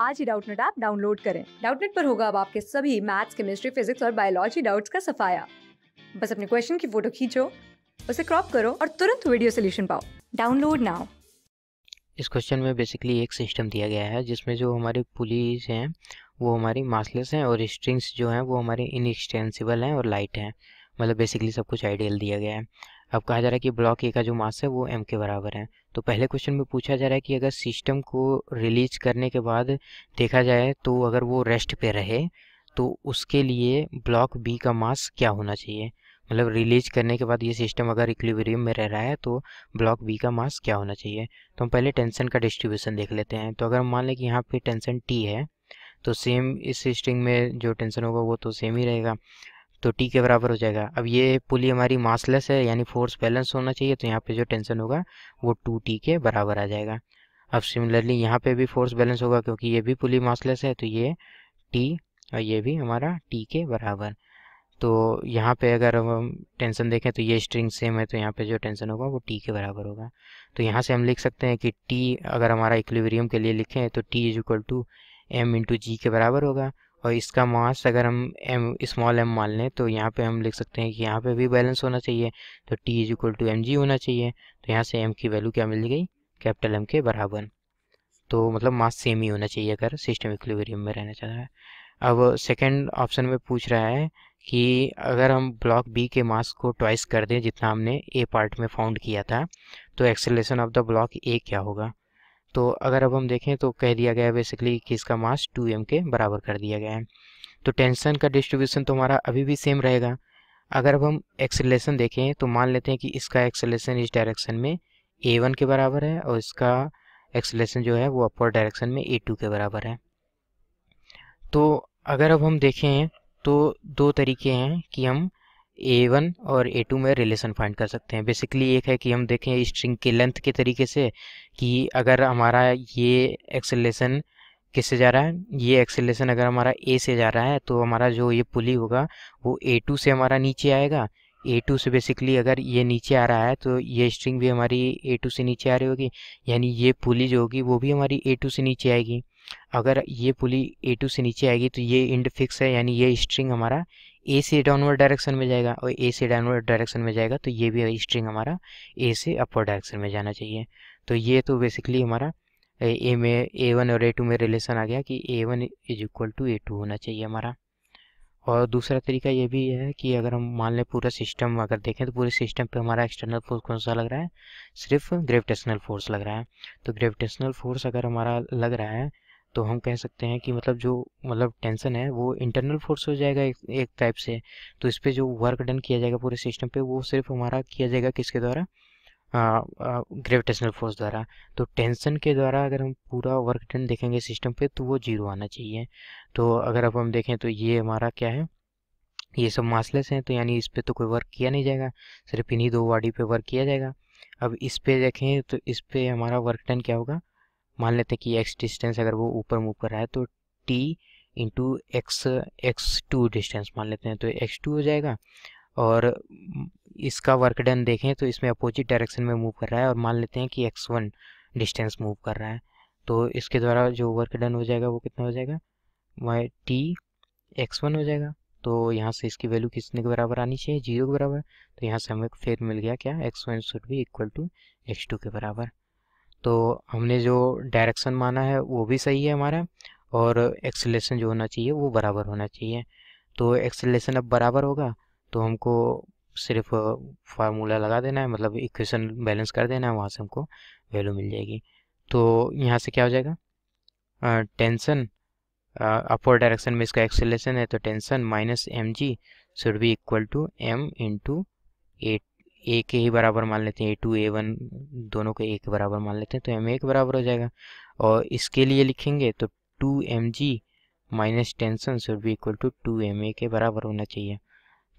आज ही Doubtnet app download करें डाउटनेट पर होगा अब आपके सभी मैथ्स केमिस्ट्री फिजिक्स और बायोलॉजी डाउट्स का सफाया बस अपने क्वेश्चन की फोटो खींचो उसे क्रॉप करो और तुरंत वीडियो सोल्यूशन पाओ डाउनलोड नाउ इस क्वेश्चन में बेसिकली एक सिस्टम दिया गया है जिसमें जो हमारी पुलिस हैं वो हमारी मासलेस हैं और स्ट्रिंग्स जो हैं वो हमारे इनएक्सटेंसिबल हैं और लाइट हैं मतलब बेसिकली सब कुछ आइडियल दिया गया है अब कहा जा रहा है कि ब्लॉक ए का जो मास है वो एम के बराबर है तो पहले क्वेश्चन में पूछा जा रहा है कि अगर सिस्टम को रिलीज करने के बाद देखा जाए तो अगर वो रेस्ट पे रहे तो उसके लिए ब्लॉक बी का मास क्या होना चाहिए मतलब रिलीज करने के बाद ये सिस्टम अगर इक्विलिब्रियम में रह रहा है तो ब्लॉक बी का मास क्या होना चाहिए तो हम पहले टेंशन का डिस्ट्रीब्यूशन देख लेते हैं तो अगर मान लें कि यहाँ पे टेंशन टी है तो सेम इस स्ट्रिंग में जो टेंशन होगा वो तो सेम ही रहेगा तो टी के बराबर हो जाएगा अब ये पुली हमारी मासलेस है यानी फोर्स बैलेंस होना चाहिए तो यहाँ पे जो टेंशन होगा वो टू टी के बराबर आ जाएगा अब सिमिलरली यहाँ पे भी फोर्स बैलेंस होगा क्योंकि ये भी पुली मासलेस है तो ये टी और ये भी हमारा टी के बराबर तो यहाँ पे अगर हम टेंशन देखें तो ये स्ट्रिंग सेम है तो यहाँ पे जो टेंशन होगा वो टी के बराबर होगा तो यहाँ से हम लिख सकते हैं कि टी अगर हमारा इक्विलिब्रियम के लिए लिखें तो T is equal to M into G के बराबर होगा और इसका मास अगर हम एम स्मॉल एम मान लें तो यहाँ पे हम लिख सकते हैं कि यहाँ पे भी बैलेंस होना चाहिए तो T is equal to M G होना चाहिए तो यहाँ से एम की वैल्यू क्या मिल गई कैपिटल एम के बराबर तो मतलब मास सेम ही होना चाहिए अगर सिस्टम इक्वेरियम में रहना चाह रहा है अब सेकेंड ऑप्शन में पूछ रहा है कि अगर हम ब्लॉक बी के मास को ट्वाइस कर दें जितना हमने ए पार्ट में फाउंड किया था तो acceleration of the block A क्या होगा तो अगर अब हम देखें तो कह दिया गया है बेसिकली कि इसका मास टू एम के बराबर कर दिया गया है तो टेंशन का डिस्ट्रीब्यूशन तो हमारा अभी भी सेम रहेगा अगर अब हम एक्सेलेशन देखें तो मान लेते हैं कि इसका एक्सेलेशन इस डायरेक्शन में ए वन के बराबर है और इसका एक्सेलेशन जो है वो अपर डायरेक्शन में ए टू के बराबर है तो अगर अब हम देखें तो दो तरीके हैं कि हम ए वन और ए टू में रिलेशन फाइंड कर सकते हैं बेसिकली एक है कि हम देखें स्ट्रिंग के लेंथ के तरीके से कि अगर हमारा ये एक्सेलेशन किससे जा रहा है ये एक्सेलेशन अगर हमारा ए से जा रहा है तो हमारा जो ये पुली होगा वो ए टू से हमारा नीचे आएगा ए टू से बेसिकली अगर ये नीचे आ रहा है तो ये स्ट्रिंग भी हमारी ए टू से नीचे आ रही होगी यानी ये पुली जो होगी वो भी हमारी ए टू से नीचे आएगी अगर ये पुली ए टू से नीचे आएगी तो ये इंड फिक्स है यानी ये स्ट्रिंग हमारा ए से डाउनवर्ड डायरेक्शन में जाएगा और ए से डाउनवर्ड डायरेक्शन में जाएगा तो ये भी स्ट्रिंग हमारा ए से अपवर्ड डायरेक्शन में जाना चाहिए तो ये तो बेसिकली हमारा ए में ए वन और ए टू में रिलेशन आ गया कि A one is equal to A two होना चाहिए हमारा और दूसरा तरीका ये भी है कि अगर हम मान लें पूरा सिस्टम अगर देखें तो पूरे सिस्टम पे हमारा एक्सटर्नल फोर्स कौन सा लग रहा है सिर्फ ग्रेविटेशनल फोर्स लग रहा है तो ग्रेविटेशनल फोर्स अगर हमारा लग रहा है तो हम कह सकते हैं कि मतलब जो मतलब टेंसन है वो इंटरनल फोर्स हो जाएगा एक, एक टाइप से तो इस पर जो वर्क डन किया जाएगा पूरे सिस्टम पे वो सिर्फ हमारा किया जाएगा किसके द्वारा ग्रेविटेशनल फोर्स द्वारा तो टेंशन के द्वारा अगर हम पूरा वर्क डन देखेंगे सिस्टम पे तो वो जीरो आना चाहिए तो अगर अब हम देखें तो ये हमारा क्या है ये सब मासलेस हैं तो यानी इस पर तो कोई वर्क किया नहीं जाएगा सिर्फ इन्हीं दो बॉडी पर वर्क किया जाएगा अब इस पर देखें तो इस पर हमारा वर्क डन क्या होगा मान लेते हैं कि एक्स डिस्टेंस अगर वो ऊपर मूव कर रहा है तो T into X X two distance मान लेते हैं तो एक्स टू हो जाएगा और इसका वर्क डन देखें तो इसमें अपोजिट डायरेक्शन में मूव कर रहा है और मान लेते हैं कि एक्स वन डिस्टेंस मूव कर रहा है तो इसके द्वारा जो वर्क डन हो जाएगा वो कितना हो जाएगा वाई टी एक्स वन हो जाएगा तो यहाँ से इसकी वैल्यू किसने के बराबर आनी चाहिए जीरो के बराबर तो यहाँ से हमें फिर मिल गया क्या एक्स वन शुड भी इक्वल टू एक्स टू के बराबर तो हमने जो डायरेक्शन माना है वो भी सही है हमारा और एक्सेलेशन जो होना चाहिए वो बराबर होना चाहिए तो एक्सेलेशन अब बराबर होगा तो हमको सिर्फ फार्मूला लगा देना है मतलब इक्वेशन बैलेंस कर देना है वहाँ से हमको वैल्यू मिल जाएगी तो यहाँ से क्या हो जाएगा टेंसन अपवर्ड डायरेक्शन में इसका एक्सेलेशन है तो tension minus M G should be equal to M into eight A के ही बराबर मान लेते हैं ए टू ए वन दोनों को ए के बराबर मान लेते हैं तो एम ए के बराबर हो जाएगा और इसके लिए लिखेंगे तो two M G minus tension should be equal to two M A के बराबर होना चाहिए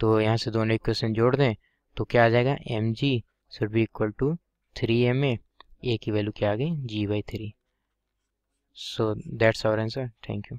तो यहाँ से दोनों इक्वेशन जोड़ दें तो क्या आ जाएगा M G should be equal to three M A A की वैल्यू क्या आ गई G by three so that's our answer thank you